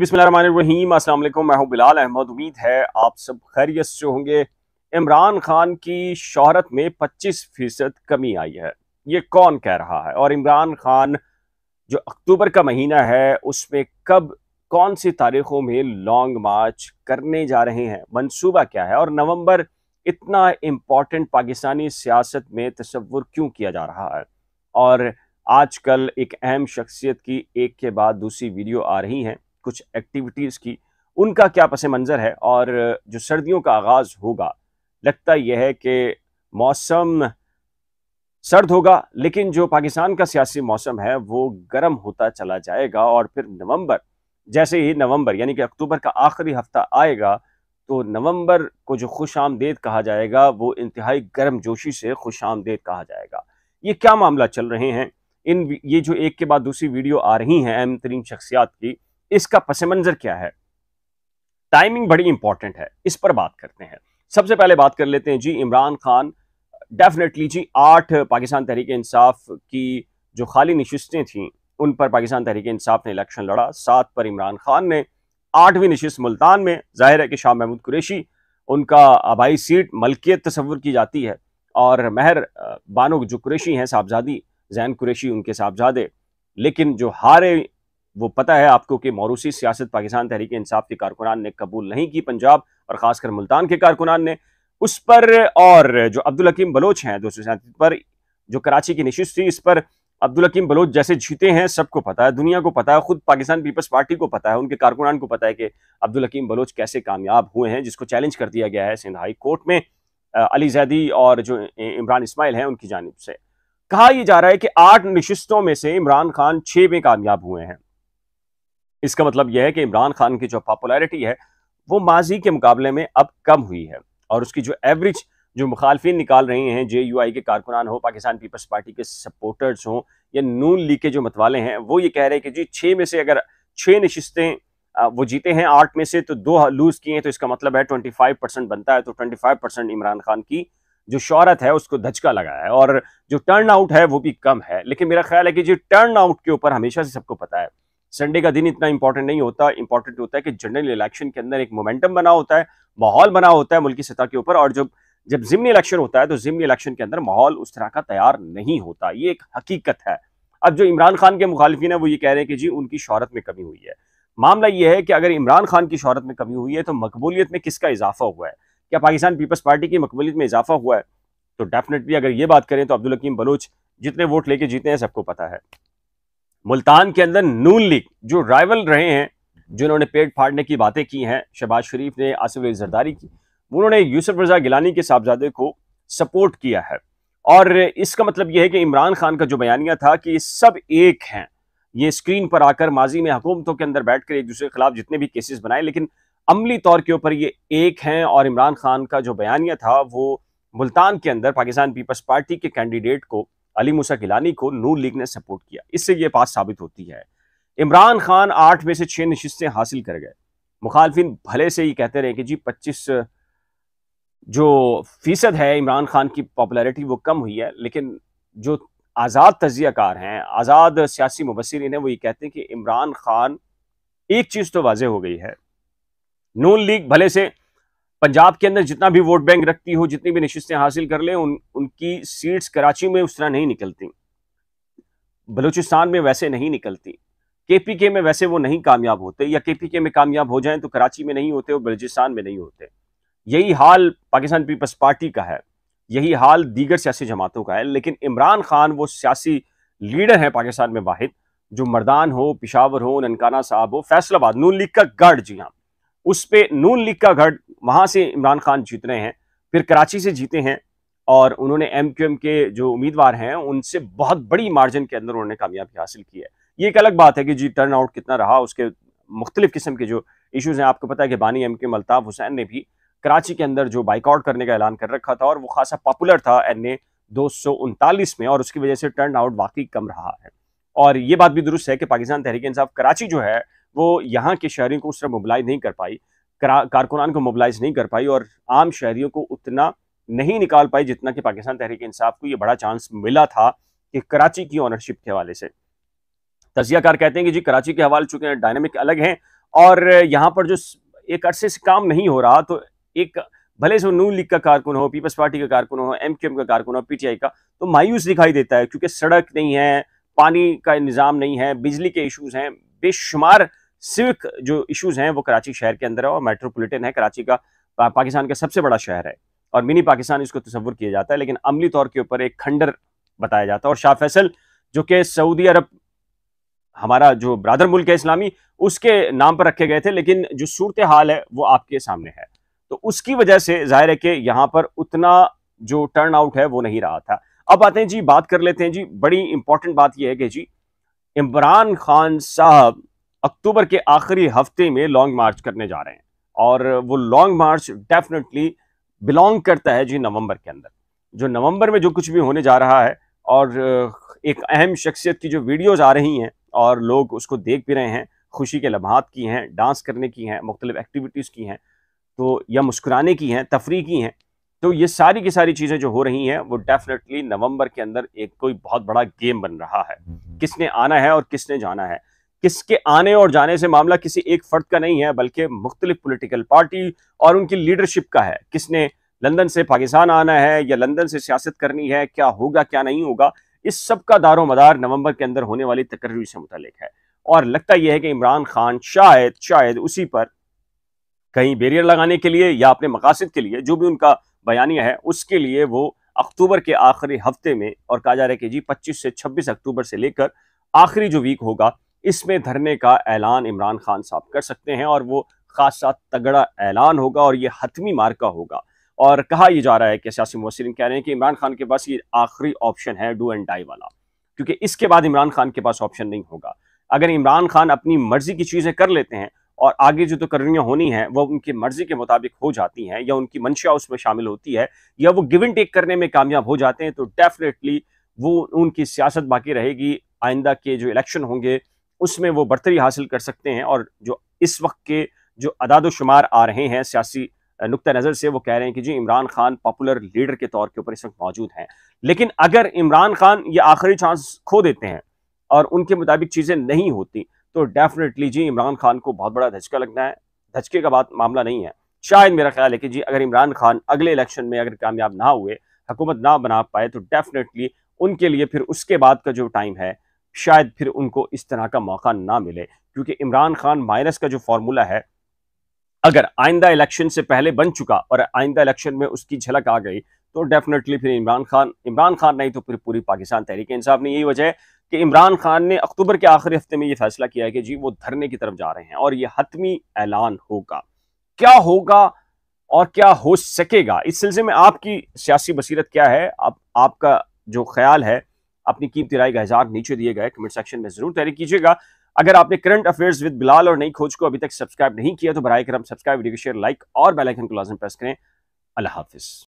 बिस्मिल्लाहिर्रहमानिर्रहीम अस्सलाम वालेकुम मैं हूं बिलाल अहमद उम्मीद है आप सब खैरियत से होंगे इमरान खान की शहरत में 25 फीसद कमी आई है ये कौन कह रहा है और इमरान खान जो अक्टूबर का महीना है उसमें कब कौन सी तारीखों में लॉन्ग मार्च करने जा रहे हैं मनसूबा क्या है और नवंबर इतना इम्पॉर्टेंट पाकिस्तानी सियासत में तस्वुर क्यों किया जा रहा है और आजकल एक अहम शख्सियत की एक के बाद दूसरी वीडियो आ रही हैं कुछ एक्टिविटीज़ की उनका क्या पस मंज़र है और जो सर्दियों का आगाज़ होगा लगता यह है कि मौसम सर्द होगा लेकिन जो पाकिस्तान का सियासी मौसम है वो गर्म होता चला जाएगा और फिर नवंबर जैसे ही नवंबर यानी कि अक्टूबर का आखिरी हफ्ता आएगा तो नवंबर को जो खुश आमदेद कहा जाएगा वो इंतहाई गर्म जोशी से खुश आमदेद कहा जाएगा ये क्या मामला चल रहे हैं इन ये जो एक के बाद दूसरी वीडियो आ रही हैं अहम तरीन शख्सियात की इसका पस मंजर क्या है टाइमिंग बड़ी इंपॉर्टेंट है इस पर बात करते हैं सबसे पहले बात कर लेते हैं जी इमरान खान डेफिनेटली जी आठ पाकिस्तान तहरीक इंसाफ की जो खाली नशस्तें थीं उन पर पाकिस्तान तहरीक इंसाफ ने इलेक्शन लड़ा सात पर इमरान खान ने आठवीं नशस्त मुल्तान में जाहिर है कि शाह महमूद कुरेशी उनका आबाई सीट मलकियत तस्वुर की जाती है और महर बानो जो कुरेशी हैं साहबजादी जैन कुरेशी उनके साहबजादे लेकिन जो हारे वो पता है आपको कि मौरूसी सियासत पाकिस्तान तहरीक इंसाफ के कारकुनान ने कबूल नहीं की पंजाब और ख़ासकर मुल्तान के कारकुनान ने उस पर और जो अब्दुल हकीम बलोच हैं दो सौ पर जो कराची की नशस्त थी इस पर अब्दुल हकीम बलोच जैसे जीते हैं सबको पता है दुनिया को पता है खुद पाकिस्तान पीपल्स पार्टी को पता है उनके कारकुनान को पता है कि अब्दुल हकीम बलोच कैसे कामयाब हुए हैं जिसको चैलेंज कर दिया गया है सिंध हाई कोर्ट में अली जैदी और जो इमरान इसमाइल हैं उनकी जानब से कहा यह जा रहा है कि आठ नशस्तों में से इमरान खान छः में कामयाब हुए हैं इसका मतलब यह है कि इमरान खान की जो पॉपुलैरिटी है वो माजी के मुकाबले में अब कम हुई है और उसकी जो एवरेज जो मुखालफी निकाल रहे हैं जे यू आई के कारकुनान हो पाकिस्तान पीपल्स पार्टी के सपोर्टर्स हों या नून लीग के जो मतवाले हैं वो ये कह रहे हैं कि जी छः में से अगर छः नशस्तें वो जीते हैं आठ में से तो दो लूज़ किए हैं तो इसका मतलब है ट्वेंटी फाइव परसेंट बनता है तो twenty five percent Imran Khan की जो शहरत है उसको धचका लगा है और जो टर्न आउट है वो भी कम है लेकिन मेरा ख्याल है कि जो टर्न आउट के ऊपर हमेशा से सबको पता है संडे का दिन इतना इंपॉर्टेंट नहीं होता इंपॉर्टेंट होता है कि जनरल इलेक्शन के अंदर एक मोमेंटम बना होता है माहौल बना होता है मुल्की सतह के ऊपर और जब जब जिमनी इलेक्शन होता है तो जिमनी इलेक्शन के अंदर माहौल उस तरह का तैयार नहीं होता ये एक हकीकत है अब जो इमरान खान के मुखालफी है वो ये कह रहे हैं कि जी उनकी शहरत में कमी हुई है मामला यह है कि अगर इमरान खान की शहरत में कमी हुई है तो मकबूलियत में किसका इजाफा हुआ है क्या पाकिस्तान पीपल्स पार्टी की मकबूलियत में इजाफा हुआ है तो डेफिनेटली अगर ये बात करें तो अब्दुल हकीम बलोच जितने वोट लेके जीते हैं सबको पता है मुल्तान के अंदर नून लीग जो राइवल रहे हैं जिन्होंने पेट फाड़ने की बातें की हैं शहबाज शरीफ ने आसिफ जरदारी की उन्होंने यूसुफ रजा गिलानी के साहबजादे को सपोर्ट किया है और इसका मतलब यह है कि इमरान खान का जो बयानिया था कि ये सब एक हैं ये स्क्रीन पर आकर माजी में हुकूमतों के अंदर बैठकर एक दूसरे के खिलाफ जितने भी केसेस बनाए लेकिन अमली तौर के ऊपर ये एक हैं और इमरान खान का जो बयानिया था वो मुल्तान के अंदर पाकिस्तान पीपल्स पार्टी के कैंडिडेट को अली मूसा गिलानी को नू लीग ने सपोर्ट किया इससे ये बात साबित होती है इमरान खान आठ में से छः नशस्तें हासिल कर गए मुखालफिन भले से ही कहते रहे कि जी पच्चीस जो फीसद है इमरान खान की पॉपुलरिटी वो कम हुई है लेकिन जो आज़ाद तजियाकार हैं आज़ाद सियासी मुबसर हैं वो ये कहते हैं कि इमरान खान एक चीज़ तो वाजह हो गई है नून लीग भले से पंजाब के अंदर जितना भी वोट बैंक रखती हो जितनी भी नशस्तें हासिल कर लें उन उनकी सीट्स कराची में उस तरह नहीं निकलती बलूचिस्तान में वैसे नहीं निकलती केपीके में वैसे वो नहीं कामयाब होते या केपीके में कामयाब हो जाएं तो कराची में नहीं होते और बलूचिस्तान में नहीं होते यही हाल पाकिस्तान पीपल्स पार्टी का है यही हाल दीगर सियासी जमातों का है लेकिन इमरान खान वो सियासी लीडर हैं पाकिस्तान में वाहिद जो मर्दान हो पिशावर हो ननकाना साहब हो फैसलाबाद नून लीग का गढ़ जी हाँ उस पर नून लीग का गढ़ वहाँ से इमरान खान जीत रहे हैं फिर कराची से जीते हैं और उन्होंने एम क्यू एम के जो उम्मीदवार हैं उनसे बहुत बड़ी मार्जिन के अंदर उन्होंने कामयाबी हासिल की है ये एक अलग बात है कि जी टर्न आउट कितना रहा उसके मुख्तलिफ किस्म के जो इश्यूज़ हैं आपको पता है कि बानी एम के अल्ताफ हुसैन ने भी कराची के अंदर जो बाइकआउट करने का ऐलान कर रखा था और वो खासा पॉपुलर था एन ए दो में और उसकी वजह से टर्न आउट वाकई कम रहा है और ये बात भी दुरुस्त है कि पाकिस्तान तहरीक इंसाफ कराची जो है वो यहाँ के शहरीों को उस तरह मोबलाइज नहीं कर पाई कारकुनान को मोबलाइज नहीं कर पाई और आम शहरीों को उतना नहीं निकाल पाई जितना कि पाकिस्तान तहरीक इंसाफ को ये बड़ा चांस मिला था कि कराची की ऑनरशिप के हवाले से तजियाकार कहते हैं कि जी कराची के हवाले चूंकि डायनेमिक अलग हैं और यहाँ पर जो एक अरसे से काम नहीं हो रहा तो एक भले से नू लीग का कारकुन हो पीपल्स पार्टी का कारकुन हो एम का कारकुन हो पीटीआई का तो मायूस दिखाई देता है क्योंकि सड़क नहीं है पानी का निज़ाम नहीं है बिजली के इशूज़ हैं बेशुमार सिविक जो इश्यूज़ हैं वो कराची शहर के अंदर है और मेट्रोपोलिटन है कराची का पा, पाकिस्तान का सबसे बड़ा शहर है और मिनी पाकिस्तान इसको तस्वुर किया जाता है लेकिन अमली तौर के ऊपर एक खंडर बताया जाता है और शाह फैसल जो कि सऊदी अरब हमारा जो ब्रादर मुल्क है इस्लामी उसके नाम पर रखे गए थे लेकिन जो सूरत हाल है वो आपके सामने है तो उसकी वजह से जाहिर है कि यहाँ पर उतना जो टर्न आउट है वो नहीं रहा था अब आते हैं जी बात कर लेते हैं जी बड़ी इंपॉर्टेंट बात यह है कि जी इमरान खान साहब अक्टूबर के आखिरी हफ्ते में लॉन्ग मार्च करने जा रहे हैं और वो लॉन्ग मार्च डेफिनेटली बिलोंग करता है जी नवंबर के अंदर जो नवंबर में जो कुछ भी होने जा रहा है और एक अहम शख्सियत की जो वीडियोज़ आ रही हैं और लोग उसको देख भी रहे हैं खुशी के लम्हात की हैं डांस करने की हैं मुख्तलिफ एक्टिविटीज़ की हैं तो या मुस्कुराने की हैं तफरी की हैं तो ये सारी की सारी चीज़ें जो हो रही हैं वो डेफिनेटली नवंबर के अंदर एक कोई बहुत बड़ा गेम बन रहा है हम्म। किसने आना है और किसने जाना है किसके आने और जाने से मामला किसी एक फर्द का नहीं है बल्कि मुख्तलिफ पोलिटिकल पार्टी और उनकी लीडरशिप का है किसने लंदन से पाकिस्तान आना है या लंदन से सियासत करनी है क्या होगा क्या नहीं होगा इस सब का दारो मदार नवंबर के अंदर होने वाली तकर्री से मुतलिक है और लगता यह है कि इमरान खान शायद शायद उसी पर कहीं बैरियर लगाने के लिए या अपने मकासद के लिए जो भी उनका बयानिया है उसके लिए वो अक्टूबर के आखिरी हफ्ते में और कहा जा रहा है कि जी 25 से 26 अक्टूबर से लेकर आखिरी जो वीक होगा इसमें धरने का ऐलान इमरान खान साहब कर सकते हैं और वो खासा तगड़ा ऐलान होगा और ये हतमी मार्का होगा और कहा यह जा रहा है कि सियासी मुसरीन कह रहे हैं कि इमरान खान के पास ये आखिरी ऑप्शन है डू एंड डाई वाला क्योंकि इसके बाद इमरान खान के पास ऑप्शन नहीं होगा अगर इमरान खान अपनी मर्जी की चीज़ें कर लेते हैं और आगे जो तो करनियाँ होनी हैं वो उनकी मर्जी के मुताबिक हो जाती हैं या उनकी मंशा उसमें शामिल होती है या वो गिव एंड टेक करने में कामयाब हो जाते हैं तो डेफिनेटली वो उनकी सियासत बाकी रहेगी आइंदा के जो इलेक्शन होंगे उसमें वो बढ़तरी हासिल कर सकते हैं और जो इस वक्त के जो अदाद शुमार आ रहे हैं सियासी नुक़ नज़र से वो कह रहे हैं कि जी इमरान खान पॉपुलर लीडर के तौर के ऊपर इस वक्त मौजूद हैं लेकिन अगर इमरान खान ये आखिरी चांस खो देते हैं और उनके मुताबिक चीज़ें नहीं होती तो डेफिनेटली जी इमरान खान को बहुत बड़ा धचका लगना है धचके का बात मामला नहीं है शायद मेरा ख्याल है कि जी अगर इमरान खान अगले इलेक्शन में अगर कामयाब ना हुए हुकूमत ना बना पाए तो डेफिनेटली उनके लिए फिर उसके बाद का जो टाइम है शायद फिर उनको इस तरह का मौका ना मिले क्योंकि इमरान खान माइनस का जो फार्मूला है अगर आइंदा इलेक्शन से पहले बन चुका और आइंदा इलेक्शन में उसकी झलक आ गई तो डेफिनेटली फिर इमरान खान इमरान खान नहीं तो फिर पूरी पाकिस्तान तहरीक इंसाफ ने यही वजह है कि इमरान खान ने अक्टूबर के आखिरी हफ्ते में यह फैसला किया है कि जी वो धरने की तरफ जा रहे हैं और ये हतमी ऐलान होगा क्या होगा और क्या हो सकेगा इस सिलसिले में आपकी सियासी बसीरत क्या है आप, आपका जो ख्याल है अपनी कीमती राय का इजहार नीचे दिए गए कमेंट सेक्शन में जरूर तैयारी कीजिएगा अगर आपने करंट अफेयर्स विद बिलाल और नई खोज को अभी तक सब्सक्राइब नहीं किया तो बर करम सब्सक्राइब वीडियो शेयर लाइक और बेलाइकन को लाजम प्रेस करें अल्लाह हाफिज़